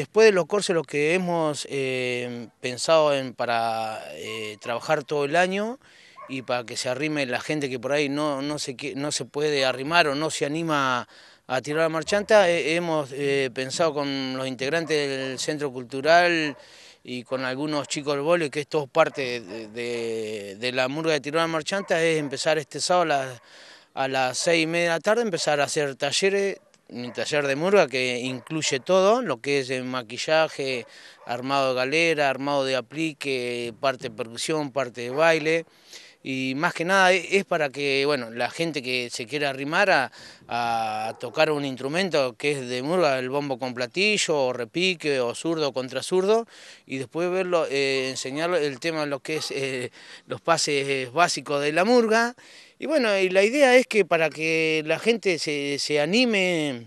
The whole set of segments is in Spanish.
después de los corses lo que hemos eh, pensado en, para eh, trabajar todo el año y para que se arrime la gente que por ahí no, no, se, no se puede arrimar o no se anima a tirar la marchanta, eh, hemos pensado con los integrantes del Centro Cultural y con algunos chicos del vole que esto es parte de, la murga de tirar la marchanta, es empezar este sábado a las, a las seis y media de la tarde, empezar a hacer talleres ...un taller de murga que incluye todo, lo que es eh, maquillaje, armado de galera, armado de aplique, parte de percusión, parte de baile. Y más que nada e-, es para que bueno, la gente que se quiera arrimar a, tocar un instrumento que es de murga, el bombo con platillo, o repique, o zurdo contra zurdo, y después verlo, eh, el tema lo que es eh, los pases básicos de la murga. Y bueno, y la idea es que para que la gente se, se anime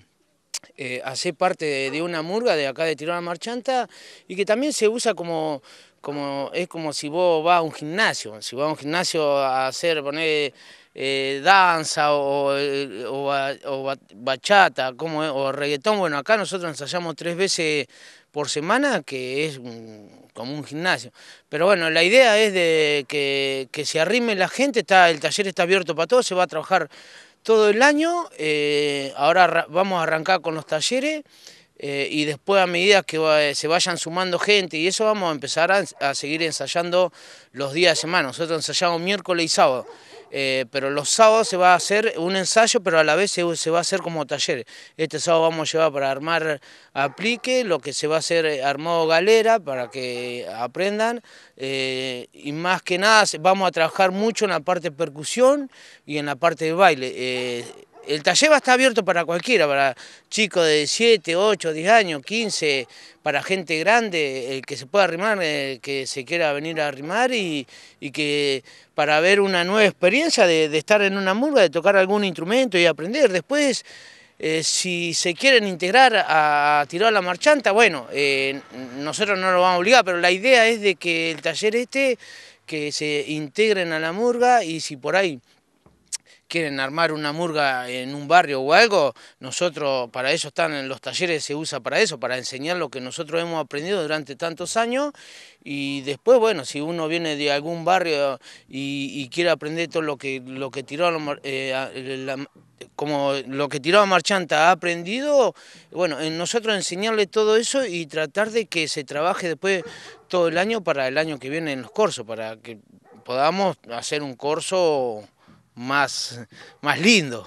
...hace eh, hacer parte de, una murga de acá de Tirona Marchanta y que también se usa como, como, es como si vos vas a un gimnasio, si vas a un gimnasio a hacer, poner eh, danza o, bachata como, o reggaetón, bueno, acá nosotros ensayamos tres veces por semana, que es como un gimnasio. Pero bueno, la idea es de que, se arrime la gente, está, el taller está abierto para todos, se va a trabajar todo el año. Eh, ahora vamos a arrancar con los talleres eh, y después a medida que eh, se vayan sumando gente y eso vamos a empezar a, seguir ensayando los días de semana. Nosotros ensayamos miércoles y sábado, eh, pero los sábados se va a hacer un ensayo, pero a la vez se, va a hacer como taller. Este sábado vamos a llevar para armar aplique, lo que se va a hacer armado galera para que aprendan y más que nada vamos a trabajar mucho en la parte de percusión y en la parte de baile el taller va a estar abierto para cualquiera, para chicos de 7, 8, 10 años, 15, para gente grande, que se pueda arrimar, eh, que se quiera venir a arrimar y, que para ver una nueva experiencia de, estar en una murga, de tocar algún instrumento y aprender. Después, eh, si se quieren integrar a, a tirar la marchanta, bueno, eh, nosotros no lo vamos a obligar, pero la idea es de que el taller este, que se integren a la murga y si por ahí quieren armar una murga en un barrio o algo, nosotros para eso están en los talleres, se usa para eso, para enseñar lo que nosotros hemos aprendido durante tantos años y después, bueno, si uno viene de algún barrio y, quiere aprender todo lo que, lo que tiró a la, eh, como lo que a Marchanta ha aprendido, bueno, nosotros enseñarle todo eso y tratar de que se trabaje después todo el año para el año que viene en los cursos, para que podamos hacer un corso más, más lindo.